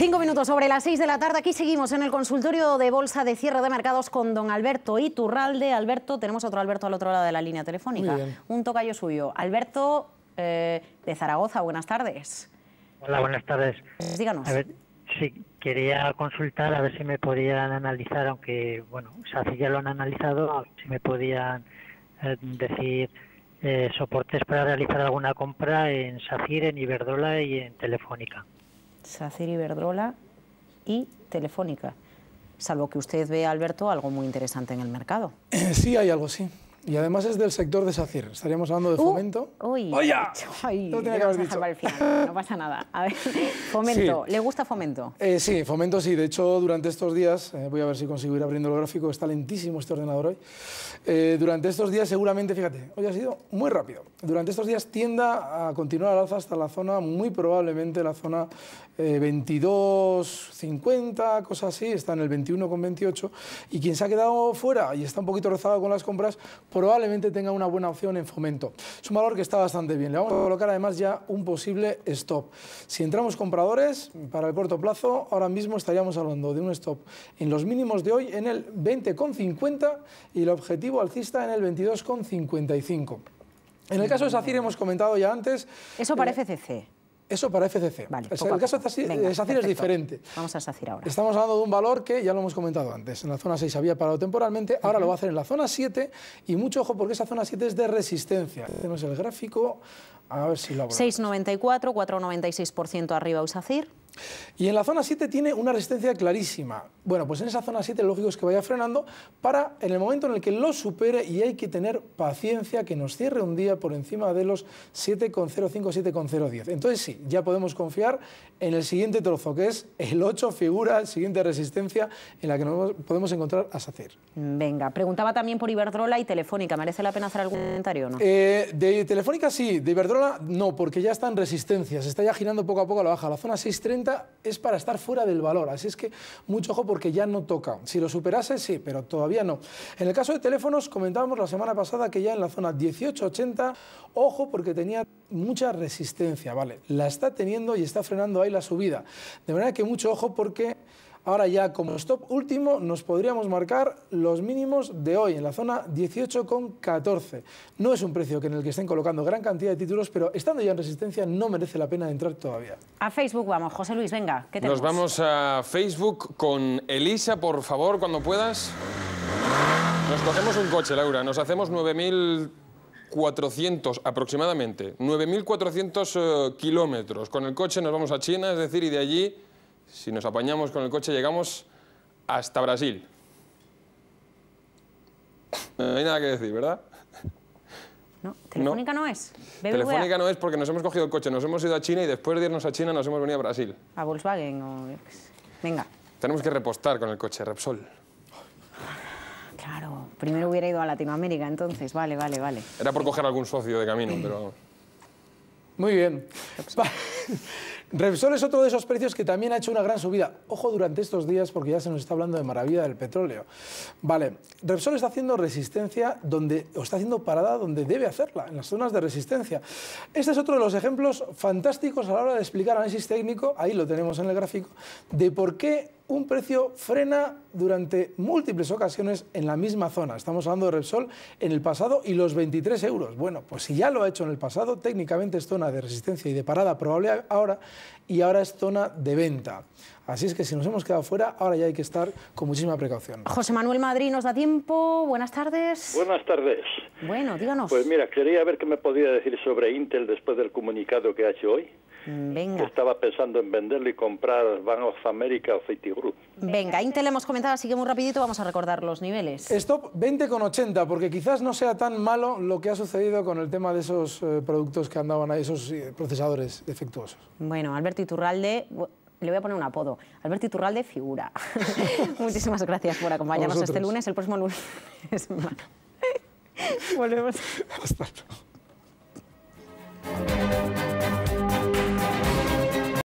Cinco minutos sobre las seis de la tarde. Aquí seguimos en el consultorio de Bolsa de Cierre de Mercados con don Alberto Iturralde. Alberto, tenemos otro Alberto al otro lado de la línea telefónica. Un tocayo suyo. Alberto eh, de Zaragoza, buenas tardes. Hola, buenas tardes. Pues díganos. sí, quería consultar a ver si me podían analizar, aunque, bueno, o ya lo han analizado, si me podían eh, decir eh, soportes para realizar alguna compra en Safir en Iberdola y en Telefónica. Sacer Iberdrola y Telefónica, salvo que usted ve, Alberto, algo muy interesante en el mercado. Eh, sí, hay algo, sí. Y además es del sector de SACIR. Estaríamos hablando de uh, fomento. ¡Oye! no no pasa nada. A ver, fomento. ¿Le gusta fomento? Eh, sí, fomento sí. De hecho, durante estos días, eh, voy a ver si consigo ir abriendo el gráfico, está lentísimo este ordenador hoy. Eh, durante estos días, seguramente, fíjate, hoy ha sido muy rápido. Durante estos días tienda a continuar al alza hasta la zona, muy probablemente la zona 22,50, cosas así. Está en el 21,28. Y quien se ha quedado fuera y está un poquito rozado con las compras, probablemente tenga una buena opción en fomento. Es un valor que está bastante bien. Le vamos a colocar además ya un posible stop. Si entramos compradores, para el corto plazo, ahora mismo estaríamos hablando de un stop en los mínimos de hoy en el 20,50 y el objetivo alcista en el 22,55. En el caso de SACIR hemos comentado ya antes... Eso parece CC. Eh, eso para FCC. Vale, el caso de SACIR es diferente. Vamos a SACIR ahora. Estamos hablando de un valor que ya lo hemos comentado antes. En la zona 6 había parado temporalmente, ahora lo va a hacer en la zona 7 y mucho ojo porque esa zona 7 es de resistencia. Tenemos el gráfico, a ver si lo 6,94, 4,96% arriba USACIR. Y en la zona 7 tiene una resistencia clarísima, bueno, pues en esa zona 7 lógico es que vaya frenando para en el momento en el que lo supere y hay que tener paciencia que nos cierre un día por encima de los 7,05, 7,010. Entonces sí, ya podemos confiar en el siguiente trozo, que es el 8 figura, siguiente resistencia en la que nos podemos encontrar a Sacer. Venga, preguntaba también por Iberdrola y Telefónica, ¿merece la pena hacer algún comentario o no? Eh, de Telefónica sí, de Iberdrola no, porque ya están resistencias, está ya girando poco a poco a la baja. La zona 630 es para estar fuera del valor, así es que mucho ojo porque que ya no toca. Si lo superase, sí, pero todavía no. En el caso de teléfonos, comentábamos la semana pasada que ya en la zona 1880, ojo, porque tenía mucha resistencia, ¿vale? La está teniendo y está frenando ahí la subida. De verdad que mucho ojo porque Ahora ya como stop último nos podríamos marcar los mínimos de hoy en la zona 18,14. No es un precio en el que estén colocando gran cantidad de títulos, pero estando ya en resistencia no merece la pena entrar todavía. A Facebook vamos, José Luis, venga. ¿qué Nos vamos a Facebook con Elisa, por favor, cuando puedas. Nos cogemos un coche, Laura, nos hacemos 9.400 aproximadamente, 9.400 eh, kilómetros. Con el coche nos vamos a China, es decir, y de allí si nos apañamos con el coche llegamos hasta Brasil. No hay nada que decir, ¿verdad? No, telefónica no, es. Telefónica no es porque nos hemos cogido el coche, nos hemos ido a China y después de irnos a China nos hemos venido a Brasil. A Volkswagen o... Venga. Tenemos que repostar con el coche, Repsol. Claro, primero hubiera ido a Latinoamérica entonces, vale, vale, vale. Era por coger algún socio de camino, pero... Muy bien. Repsol es otro de esos precios que también ha hecho una gran subida. Ojo durante estos días porque ya se nos está hablando de maravilla del petróleo. Vale, Repsol está haciendo resistencia donde, o está haciendo parada donde debe hacerla, en las zonas de resistencia. Este es otro de los ejemplos fantásticos a la hora de explicar análisis técnico, ahí lo tenemos en el gráfico, de por qué un precio frena durante múltiples ocasiones en la misma zona. Estamos hablando de Repsol en el pasado y los 23 euros. Bueno, pues si ya lo ha hecho en el pasado, técnicamente es zona de resistencia y de parada probable ahora y ahora es zona de venta. Así es que si nos hemos quedado fuera, ahora ya hay que estar con muchísima precaución. José Manuel Madrid, ¿nos da tiempo? Buenas tardes. Buenas tardes. Bueno, díganos. Pues mira, quería ver qué me podía decir sobre Intel después del comunicado que ha hecho hoy. Mm, venga. Estaba pensando en venderlo y comprar Bank of America o Citigroup. Venga, Intel hemos comentado, así que muy rapidito vamos a recordar los niveles. Stop 20,80, porque quizás no sea tan malo lo que ha sucedido con el tema de esos eh, productos que andaban ahí, esos eh, procesadores defectuosos. Bueno, Alberto Iturralde, le voy a poner un apodo. Alberto Iturralde, figura. Muchísimas gracias por acompañarnos este lunes. El próximo lunes. Volvemos. Hasta